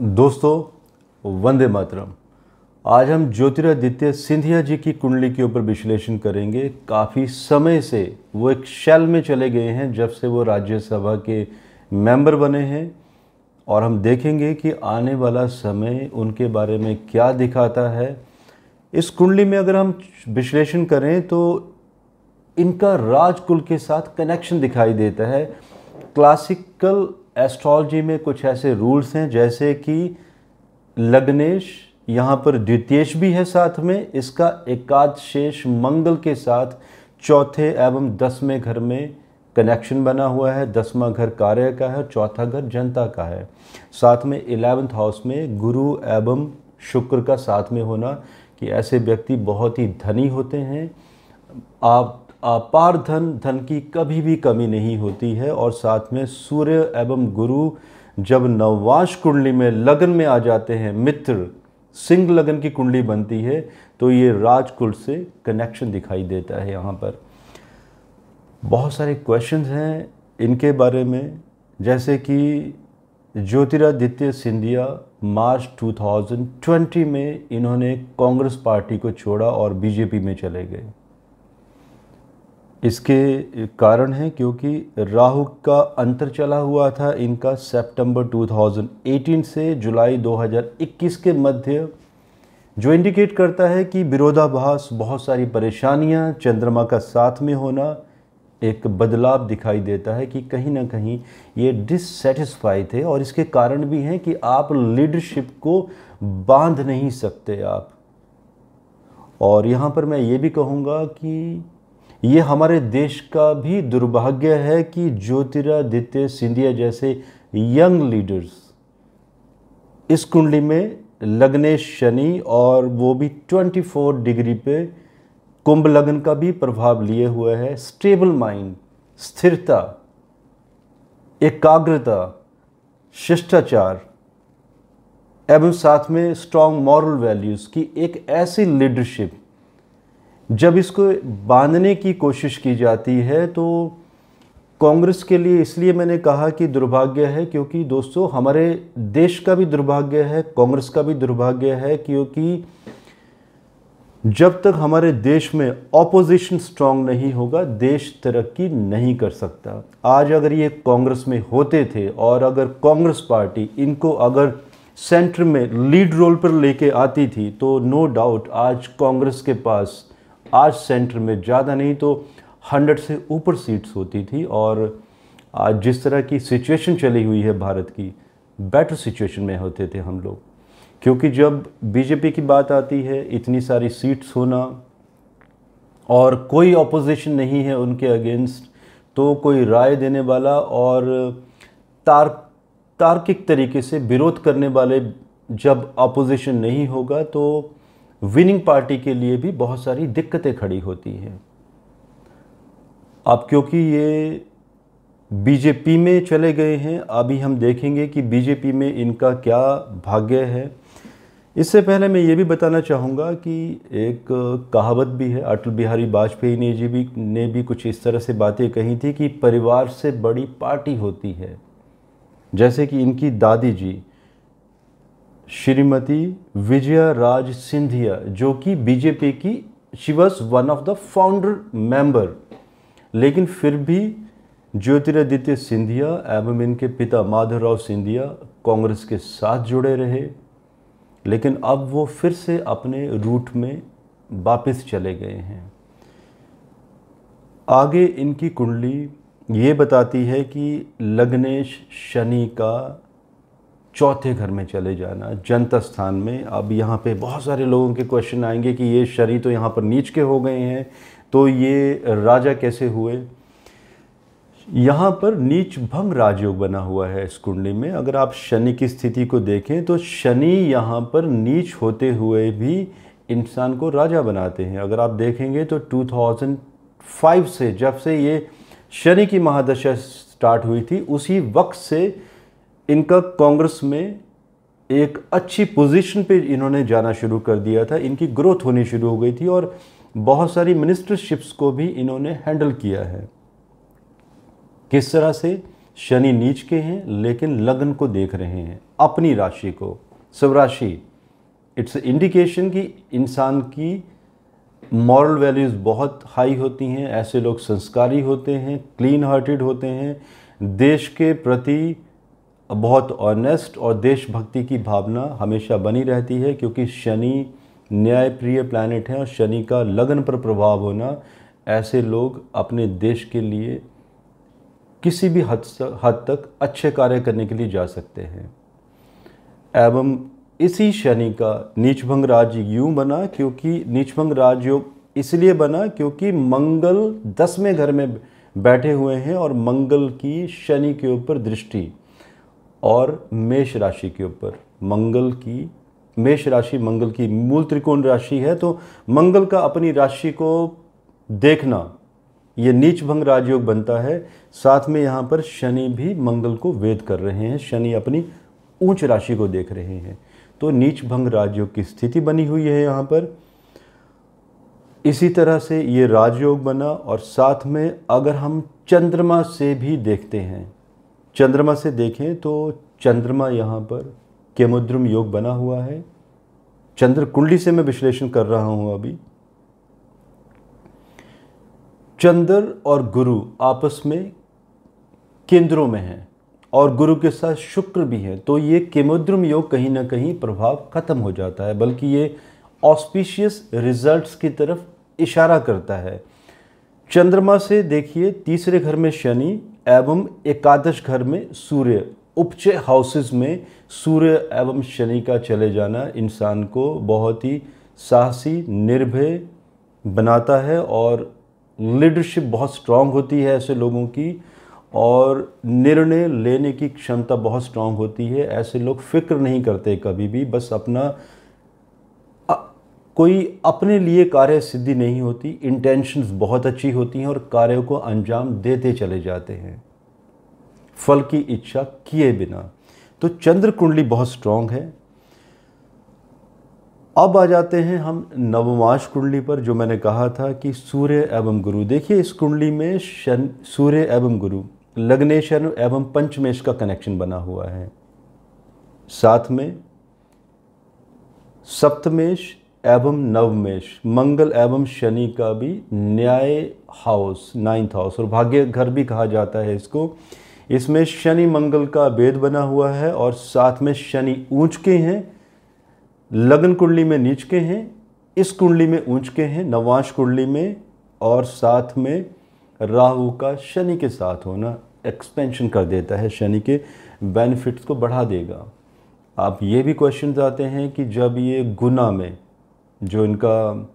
दोस्तों वंदे मातरम आज हम ज्योतिरादित्य सिंधिया जी की कुंडली के ऊपर विश्लेषण करेंगे काफ़ी समय से वो एक शैल में चले गए हैं जब से वो राज्यसभा के मेंबर बने हैं और हम देखेंगे कि आने वाला समय उनके बारे में क्या दिखाता है इस कुंडली में अगर हम विश्लेषण करें तो इनका राजकुल के साथ कनेक्शन दिखाई देता है क्लासिकल एस्ट्रोलॉजी में कुछ ऐसे रूल्स हैं जैसे कि लग्नेश यहाँ पर द्वितीयश भी है साथ में इसका एकादशेष मंगल के साथ चौथे एवं दसवें घर में कनेक्शन बना हुआ है दसवां घर कार्य का है चौथा घर जनता का है साथ में इलेवेंथ हाउस में गुरु एवं शुक्र का साथ में होना कि ऐसे व्यक्ति बहुत ही धनी होते हैं आप अपार धन धन की कभी भी कमी नहीं होती है और साथ में सूर्य एवं गुरु जब नववाश कुंडली में लगन में आ जाते हैं मित्र सिंह लगन की कुंडली बनती है तो ये राजकुल से कनेक्शन दिखाई देता है यहाँ पर बहुत सारे क्वेश्चन हैं इनके बारे में जैसे कि ज्योतिरादित्य सिंधिया मार्च 2020 में इन्होंने कांग्रेस पार्टी को छोड़ा और बीजेपी में चले गए इसके कारण है क्योंकि राहु का अंतर चला हुआ था इनका सितंबर 2018 से जुलाई 2021 के मध्य जो इंडिकेट करता है कि विरोधाभास बहुत सारी परेशानियां चंद्रमा का साथ में होना एक बदलाव दिखाई देता है कि कहीं ना कहीं ये डिससेटिस्फाई थे और इसके कारण भी हैं कि आप लीडरशिप को बांध नहीं सकते आप और यहाँ पर मैं ये भी कहूँगा कि ये हमारे देश का भी दुर्भाग्य है कि ज्योतिरादित्य सिंधिया जैसे यंग लीडर्स इस कुंडली में लगने शनि और वो भी 24 डिग्री पे कुंभ लग्न का भी प्रभाव लिए हुए है स्टेबल माइंड स्थिरता एकाग्रता शिष्टाचार एवं साथ में स्ट्रॉन्ग मॉरल वैल्यूज़ की एक ऐसी लीडरशिप जब इसको बांधने की कोशिश की जाती है तो कांग्रेस के लिए इसलिए मैंने कहा कि दुर्भाग्य है क्योंकि दोस्तों हमारे देश का भी दुर्भाग्य है कांग्रेस का भी दुर्भाग्य है क्योंकि जब तक हमारे देश में ऑपोजिशन स्ट्रांग नहीं होगा देश तरक्की नहीं कर सकता आज अगर ये कांग्रेस में होते थे और अगर कांग्रेस पार्टी इनको अगर सेंटर में लीड रोल पर लेके आती थी तो नो डाउट आज कांग्रेस के पास आज सेंटर में ज़्यादा नहीं तो हंड्रेड से ऊपर सीट्स होती थी और आज जिस तरह की सिचुएशन चली हुई है भारत की बेटर सिचुएशन में होते थे हम लोग क्योंकि जब बीजेपी की बात आती है इतनी सारी सीट्स होना और कोई अपोजिशन नहीं है उनके अगेंस्ट तो कोई राय देने वाला और तार तार्किक तरीके से विरोध करने वाले जब अपोजिशन नहीं होगा तो विनिंग पार्टी के लिए भी बहुत सारी दिक्कतें खड़ी होती हैं अब क्योंकि ये बीजेपी में चले गए हैं अभी हम देखेंगे कि बीजेपी में इनका क्या भाग्य है इससे पहले मैं ये भी बताना चाहूँगा कि एक कहावत भी है अटल बिहारी वाजपेयी ने जी भी ने भी कुछ इस तरह से बातें कही थी कि परिवार से बड़ी पार्टी होती है जैसे कि इनकी दादी जी श्रीमती विजया राज सिंधिया जो कि बीजेपी की she was one of the founder member लेकिन फिर भी ज्योतिरादित्य सिंधिया एवं इनके पिता माधवराव सिंधिया कांग्रेस के साथ जुड़े रहे लेकिन अब वो फिर से अपने रूट में वापस चले गए हैं आगे इनकी कुंडली ये बताती है कि लग्नेश शनि का चौथे घर में चले जाना जंत स्थान में अब यहाँ पे बहुत सारे लोगों के क्वेश्चन आएंगे कि ये शरीर तो यहाँ पर नीच के हो गए हैं तो ये राजा कैसे हुए यहाँ पर नीच भंग राजयोग बना हुआ है इस कुंडली में अगर आप शनि की स्थिति को देखें तो शनि यहाँ पर नीच होते हुए भी इंसान को राजा बनाते हैं अगर आप देखेंगे तो 2005 से जब से ये शनि की महादशा स्टार्ट हुई थी उसी वक्त से इनका कांग्रेस में एक अच्छी पोजीशन पे इन्होंने जाना शुरू कर दिया था इनकी ग्रोथ होनी शुरू हो गई थी और बहुत सारी मिनिस्टरशिप्स को भी इन्होंने हैंडल किया है किस तरह से शनि नीच के हैं लेकिन लगन को देख रहे हैं अपनी राशि को स्वराशि इट्स इंडिकेशन कि इंसान की मॉरल वैल्यूज़ बहुत हाई होती हैं ऐसे लोग संस्कारी होते हैं क्लीन हार्टेड होते हैं देश के प्रति बहुत ऑनेस्ट और देशभक्ति की भावना हमेशा बनी रहती है क्योंकि शनि न्यायप्रिय प्लानिट हैं और शनि का लगन पर प्रभाव होना ऐसे लोग अपने देश के लिए किसी भी हद हद तक अच्छे कार्य करने के लिए जा सकते हैं एवं इसी शनि का नीचभंग राज्य यूँ बना क्योंकि नीचभंग राजयोग इसलिए बना क्योंकि मंगल दसवें घर में बैठे हुए हैं और मंगल की शनि के ऊपर दृष्टि और मेष राशि के ऊपर मंगल की मेष राशि मंगल की मूल त्रिकोण राशि है तो मंगल का अपनी राशि को देखना ये नीच भंग राजयोग बनता है साथ में यहाँ पर शनि भी मंगल को वेद कर रहे हैं शनि अपनी ऊंच राशि को देख रहे हैं तो नीच भंग राजयोग की स्थिति बनी हुई है यहाँ पर इसी तरह से ये राजयोग बना और साथ में अगर हम चंद्रमा से भी देखते हैं चंद्रमा से देखें तो चंद्रमा यहाँ पर केमोद्रम योग बना हुआ है चंद्र कुंडली से मैं विश्लेषण कर रहा हूँ अभी चंद्र और गुरु आपस में केंद्रों में हैं और गुरु के साथ शुक्र भी है तो ये केमोद्रम योग कहीं ना कहीं प्रभाव खत्म हो जाता है बल्कि ये ऑस्पिशियस रिजल्ट्स की तरफ इशारा करता है चंद्रमा से देखिए तीसरे घर में शनि एवं एकादश घर में सूर्य उपचय हाउसेस में सूर्य एवं शनि का चले जाना इंसान को बहुत ही साहसी निर्भय बनाता है और लीडरशिप बहुत स्ट्रांग होती है ऐसे लोगों की और निर्णय लेने की क्षमता बहुत स्ट्रांग होती है ऐसे लोग फिक्र नहीं करते कभी भी बस अपना कोई अपने लिए कार्य सिद्धि नहीं होती इंटेंशंस बहुत अच्छी होती हैं और कार्यों को अंजाम देते चले जाते हैं फल की इच्छा किए बिना तो चंद्र कुंडली बहुत स्ट्रांग है अब आ जाते हैं हम नवमाश कुंडली पर जो मैंने कहा था कि सूर्य एवं गुरु देखिए इस कुंडली में शन सूर्य एवं गुरु लग्नेश एवं पंचमेश का कनेक्शन बना हुआ है साथ में सप्तमेश एवं नवमेश मंगल एवं शनि का भी न्याय हाउस नाइन्थ हाउस और भाग्य घर भी कहा जाता है इसको इसमें शनि मंगल का वेद बना हुआ है और साथ में शनि ऊंच के हैं लगन कुंडली में नीच के हैं इस कुंडली में ऊंच के हैं नवांश कुंडली में और साथ में राहु का शनि के साथ होना एक्सपेंशन कर देता है शनि के बेनिफिट्स को बढ़ा देगा आप ये भी क्वेश्चन आते हैं कि जब ये गुना में जो इनका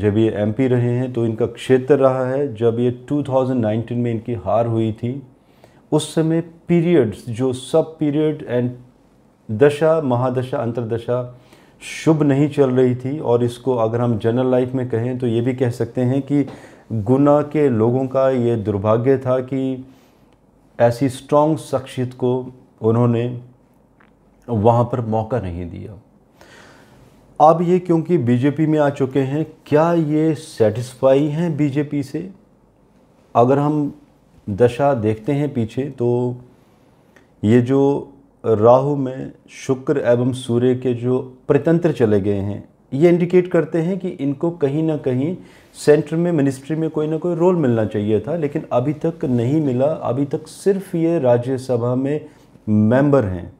जब ये एमपी रहे हैं तो इनका क्षेत्र रहा है जब ये 2019 में इनकी हार हुई थी उस समय पीरियड्स जो सब पीरियड एंड दशा महादशा अंतरदशा शुभ नहीं चल रही थी और इसको अगर हम जनरल लाइफ में कहें तो ये भी कह सकते हैं कि गुना के लोगों का ये दुर्भाग्य था कि ऐसी स्ट्रॉन्ग शख्सियत को उन्होंने वहाँ पर मौका नहीं दिया अब ये क्योंकि बीजेपी में आ चुके हैं क्या ये सेटिस्फाई हैं बीजेपी से अगर हम दशा देखते हैं पीछे तो ये जो राहु में शुक्र एवं सूर्य के जो प्रतंत्र चले गए हैं ये इंडिकेट करते हैं कि इनको कहीं ना कहीं सेंटर में मिनिस्ट्री में कोई ना कोई रोल मिलना चाहिए था लेकिन अभी तक नहीं मिला अभी तक सिर्फ ये राज्यसभा में मेंबर हैं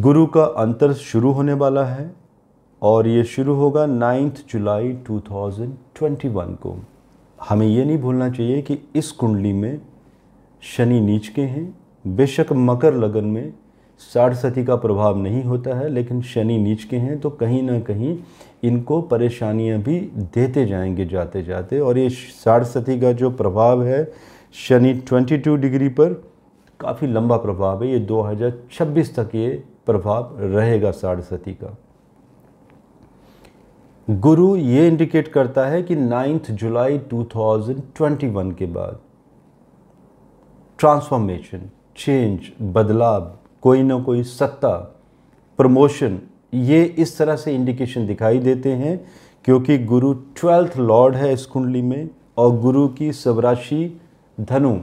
गुरु का अंतर शुरू होने वाला है और ये शुरू होगा नाइन्थ जुलाई 2021 को हमें ये नहीं भूलना चाहिए कि इस कुंडली में शनि नीच के हैं बेशक मकर लगन में साढ़सती का प्रभाव नहीं होता है लेकिन शनि नीच के हैं तो कहीं ना कहीं इनको परेशानियां भी देते जाएंगे जाते जाते और ये साढ़सती का जो प्रभाव है शनि 22 डिग्री पर काफ़ी लंबा प्रभाव है ये 2026 तक ये प्रभाव रहेगा सती का गुरु ये इंडिकेट करता है कि नाइन्थ जुलाई 2021 के बाद ट्रांसफॉर्मेशन चेंज बदलाव कोई ना कोई सत्ता प्रमोशन ये इस तरह से इंडिकेशन दिखाई देते हैं क्योंकि गुरु ट्वेल्थ लॉर्ड है इस कुंडली में और गुरु की स्वराशि धनु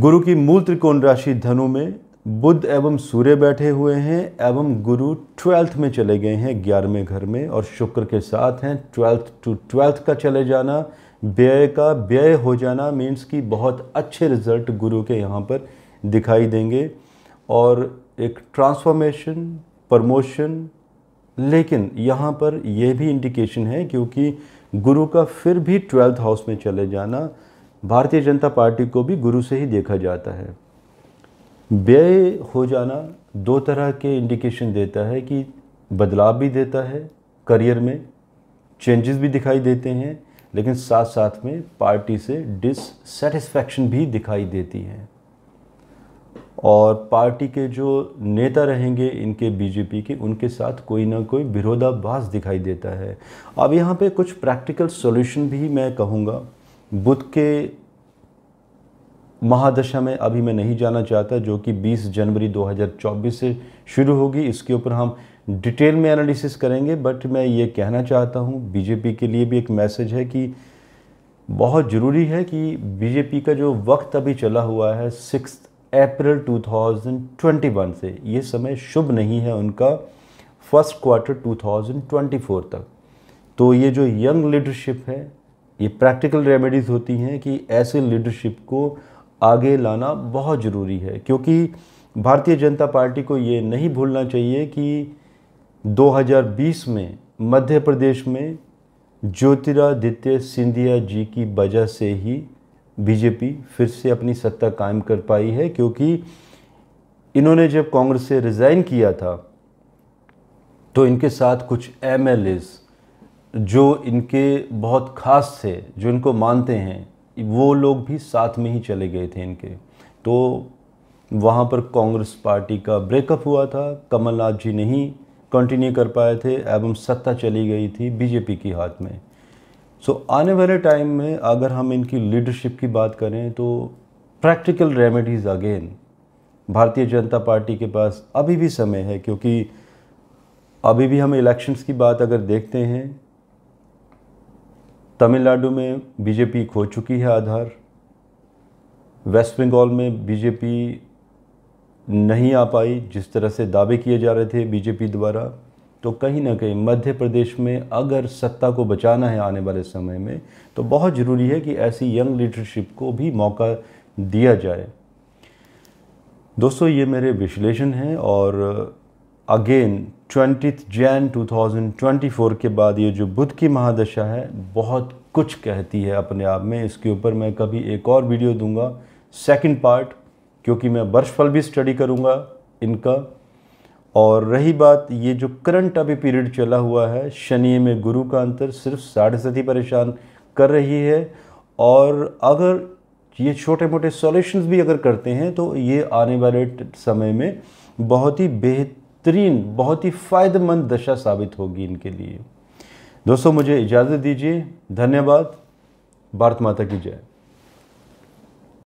गुरु की मूल त्रिकोण राशि धनु में बुद्ध एवं सूर्य बैठे हुए हैं एवं गुरु ट्वेल्थ में चले गए हैं ग्यारहवें घर में और शुक्र के साथ हैं ट्वेल्थ टू ट्वेल्थ का चले जाना व्यय का व्यय हो जाना मीन्स कि बहुत अच्छे रिजल्ट गुरु के यहाँ पर दिखाई देंगे और एक ट्रांसफॉर्मेशन प्रमोशन लेकिन यहाँ पर यह भी इंडिकेशन है क्योंकि गुरु का फिर भी ट्वेल्थ हाउस में चले जाना भारतीय जनता पार्टी को भी गुरु से ही देखा जाता है व्यय हो जाना दो तरह के इंडिकेशन देता है कि बदलाव भी देता है करियर में चेंजेस भी दिखाई देते हैं लेकिन साथ साथ में पार्टी से डिससेटिस्फैक्शन भी दिखाई देती है और पार्टी के जो नेता रहेंगे इनके बीजेपी के उनके साथ कोई ना कोई विरोधाभास दिखाई देता है अब यहाँ पे कुछ प्रैक्टिकल सॉल्यूशन भी मैं कहूँगा बुध के महादशा में अभी मैं नहीं जाना चाहता जो कि 20 जनवरी 2024 से शुरू होगी इसके ऊपर हम डिटेल में एनालिसिस करेंगे बट मैं ये कहना चाहता हूँ बीजेपी के लिए भी एक मैसेज है कि बहुत ज़रूरी है कि बीजेपी का जो वक्त अभी चला हुआ है सिक्स अप्रैल 2021 से ये समय शुभ नहीं है उनका फर्स्ट क्वार्टर 2024 तक तो ये जो यंग लीडरशिप है ये प्रैक्टिकल रेमेडीज़ होती हैं कि ऐसे लीडरशिप को आगे लाना बहुत ज़रूरी है क्योंकि भारतीय जनता पार्टी को ये नहीं भूलना चाहिए कि 2020 में मध्य प्रदेश में ज्योतिरादित्य सिंधिया जी की वजह से ही बीजेपी फिर से अपनी सत्ता कायम कर पाई है क्योंकि इन्होंने जब कांग्रेस से रिज़ाइन किया था तो इनके साथ कुछ एम जो इनके बहुत ख़ास थे जो इनको मानते हैं वो लोग भी साथ में ही चले गए थे इनके तो वहाँ पर कांग्रेस पार्टी का ब्रेकअप हुआ था कमलनाथ जी नहीं कंटिन्यू कर पाए थे एवं सत्ता चली गई थी बीजेपी के हाथ में सो so, आने वाले टाइम में अगर हम इनकी लीडरशिप की बात करें तो प्रैक्टिकल रेमेडीज़ अगेन भारतीय जनता पार्टी के पास अभी भी समय है क्योंकि अभी भी हम इलेक्शंस की बात अगर देखते हैं तमिलनाडु में बीजेपी खो चुकी है आधार वेस्ट बंगाल में बीजेपी नहीं आ पाई जिस तरह से दावे किए जा रहे थे बीजेपी द्वारा तो कहीं ना कहीं मध्य प्रदेश में अगर सत्ता को बचाना है आने वाले समय में तो बहुत ज़रूरी है कि ऐसी यंग लीडरशिप को भी मौका दिया जाए दोस्तों ये मेरे विश्लेषण हैं और अगेन ट्वेंटी जैन 2024 के बाद ये जो बुध की महादशा है बहुत कुछ कहती है अपने आप में इसके ऊपर मैं कभी एक और वीडियो दूंगा सेकंड पार्ट क्योंकि मैं वर्षफल भी स्टडी करूंगा इनका और रही बात ये जो करंट अभी पीरियड चला हुआ है शनि में गुरु का अंतर सिर्फ साढ़े सती परेशान कर रही है और अगर ये छोटे मोटे सॉल्यूशंस भी अगर करते हैं तो ये आने वाले समय में बहुत ही बेहतर बेहतरीन बहुत ही फ़ायदेमंद दशा साबित होगी इनके लिए दोस्तों मुझे इजाज़त दीजिए धन्यवाद भारत माता की जय